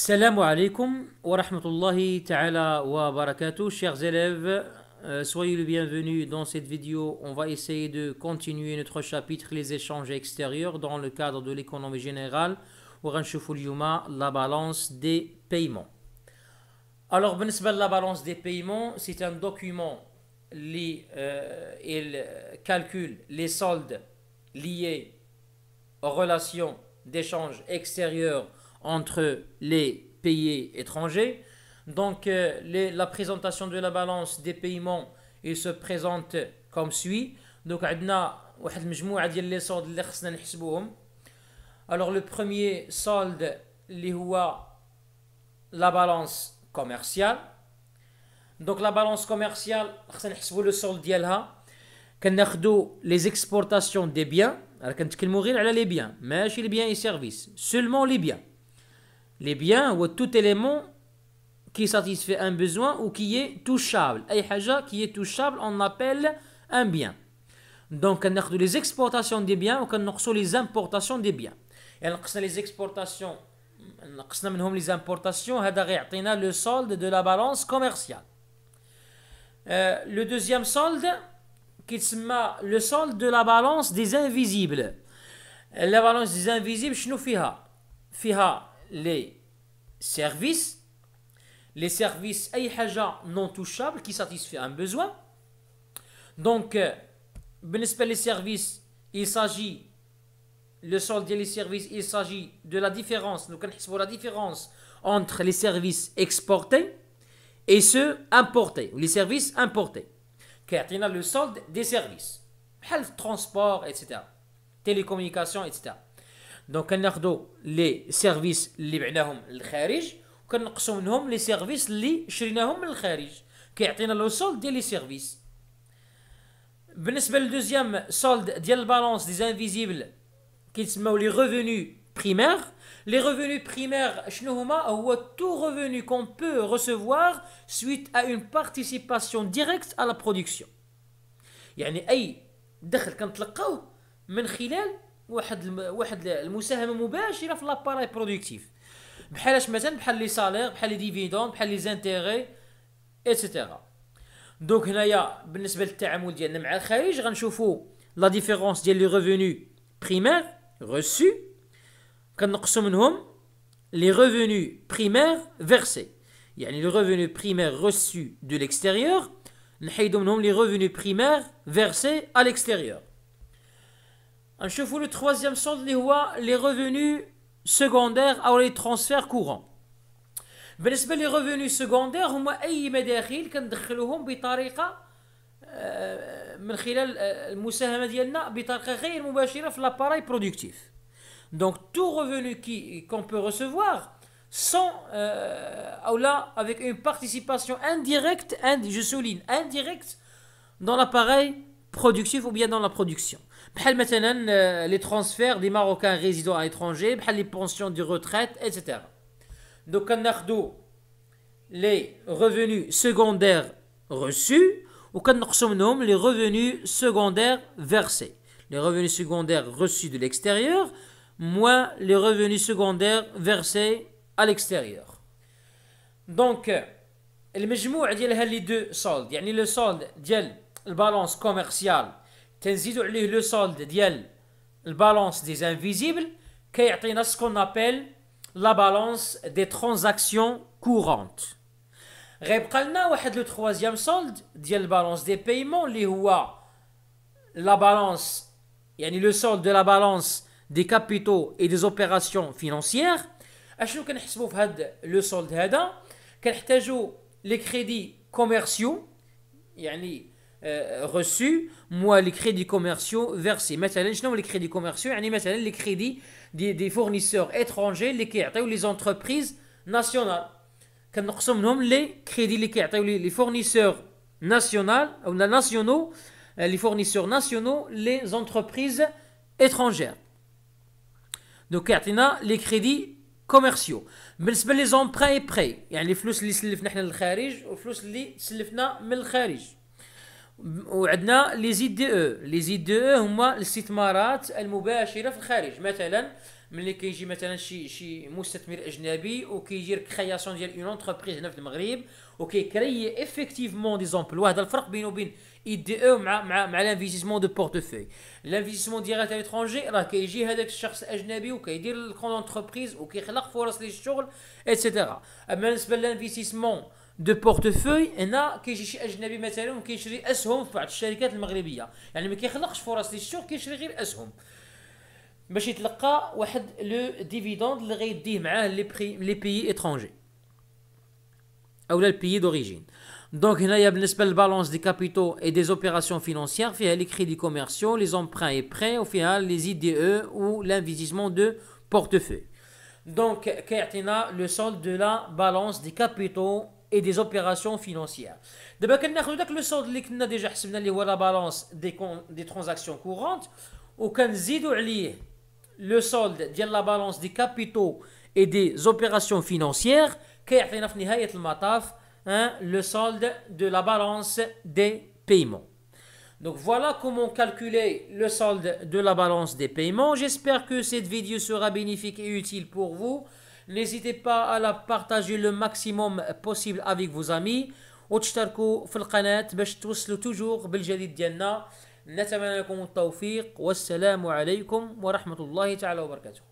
Salam alaikum wa rahmatullahi ta'ala wa barakatuh. Chers élèves, euh, soyez le bienvenu dans cette vidéo. On va essayer de continuer notre chapitre Les échanges extérieurs dans le cadre de l'économie générale. La balance des paiements. Alors, la balance des paiements, c'est un document qui euh, calcule les soldes liés aux relations d'échanges extérieurs entre les pays étrangers. Donc euh, la présentation de la balance des paiements il se présente comme suit. Donc a Alors le premier solde C'est la balance commerciale. Donc la balance commerciale C'est le solde ديالها prend les exportations des biens. on mourir, les biens mais les biens et services seulement les biens les biens ou tout élément qui satisfait un besoin ou qui est touchable. أي qui est touchable, on appelle un bien. Donc, on a les exportations des biens ou on a les importations des biens. on نقصنا les exportations on a les importations هذا le solde de la balance commerciale. Euh, le deuxième solde qui est le solde de la balance des invisibles. La balance des invisibles شنو فيها؟ فيها les services, les services non touchables qui satisfait un besoin. Donc, euh, ben les services, il s'agit le solde des services, il s'agit de la différence, nous connaissons la différence entre les services exportés et ceux importés, les services importés. Car le solde des services, transport, etc., télécommunications, etc. Donc, nous on les services, sont a les et nous a les services, on a les services. Qu'est-ce que c'est le solde des services Quand le deuxième solde, on la le balance des invisibles, qui est le revenu primaire. Le revenu primaire, c'est tout revenu qu'on peut recevoir suite à une participation directe à la production. Il y a des gens qui ont été traités, mais ils ont واحد الم... واحد المساهمه مباشره في لاباراي برودكتيف بحالاش مثلا بحال لي سالير بحال لي ديفيدون بحال لي زانتيغي ايتترا دونك هنايا بالنسبه للتعامل ديالنا مع الخارج غنشوفوا لا ديفيرونس ديال لي ريفوني بريمير ريسو كنقصوا منهم لي ريفوني بريمير فيرسي يعني لي ريفوني بريمير ريسو دو ليكستيريور نحيدو منهم لي ريفوني بريمير فيرسي ا ليكستيريور Je le troisième sens de les les revenus secondaires ou les transferts courants. les revenus secondaires, moi, les reçois. De manière, par la dans l'appareil productif. Donc, tout revenu qu'on peut recevoir, euh، avec une participation indirecte, je souligne indirecte, dans l'appareil productif ou bien dans la production maintenant euh, les transferts des Marocains résidents à l'étranger, les pensions de retraite, etc. Donc, nous avons les revenus secondaires reçus et nous avons les revenus secondaires versés. Les revenus secondaires reçus de l'extérieur moins les revenus secondaires versés à l'extérieur. Donc, euh, le même dit les deux soldes. Le solde, c'est le balance commerciale le solde de le balance des invisibles kayati ce qu'on appelle la balance des transactions courantes. le troisième solde de la balance des paiements qui est la balance le solde de la balance des capitaux et des opérations financières achno kanhssbou le solde hada kanhtajou les crédits commerciaux euh, reçu reçus moi les crédits commerciaux versés مثلا شنو les crédits commerciaux يعني les crédits des, fournisseurs étrangers ou les entreprises nationales sommes nommés les crédits les ou les fournisseurs nationales nationaux euh, les fournisseurs nationaux les entreprises étrangères donc a les crédits flux les les flux les flux qui وعندنا لي زيد دي او لي زيد دي او هما الاستثمارات المباشره في الخارج مثلا ملي كيجي مثلا شي شي مستثمر اجنبي وكيدير كرياسيون ديال اون انتربريز هنا في المغرب وكيكري ايفيكتيفمون دي زومبل واحد الفرق بينه وبين اي دي او مع مع مع لانفيستيسمون دو بورتفوي لانفيستيسمون ديريكت على راه كيجي هذاك الشخص الاجنبي وكيدير الكون اونتربريز وكيخلق فرص للشغل اتسيتيرا اما بالنسبه لانفيستيسمون de portefeuille, il y a ce qui est étranger mais alors qu'est-ce qui est à son fait les sociétés marocaines, y'a le mec il n'a pas de force de choix qu'est-ce qui est à son, il va recevoir un dividende qui est dit avec les pays étrangers ou les pays d'origine. Donc il y a l'aspect balance des capitaux et des opérations financières via les crédits commerciaux, les emprunts et prêts, au final les IDE ou l'investissement de portefeuille. Donc il y a le solde de la balance des capitaux et des opérations financières. D'abord, le solde on a déjà la balance des, des transactions courantes ou le solde de la balance des capitaux et des opérations financières, qui hein, le solde de la balance des paiements. Donc voilà comment calculer le solde de la balance des paiements. J'espère que cette vidéo sera bénéfique et utile pour vous. N'hésitez pas à la partager le maximum possible avec vos amis وتشتركوا في القناة باش توصلوا توجور بالجديد ديالنا نتمنى لكم التوفيق والسلام عليكم ورحمة الله تعالى وبركاته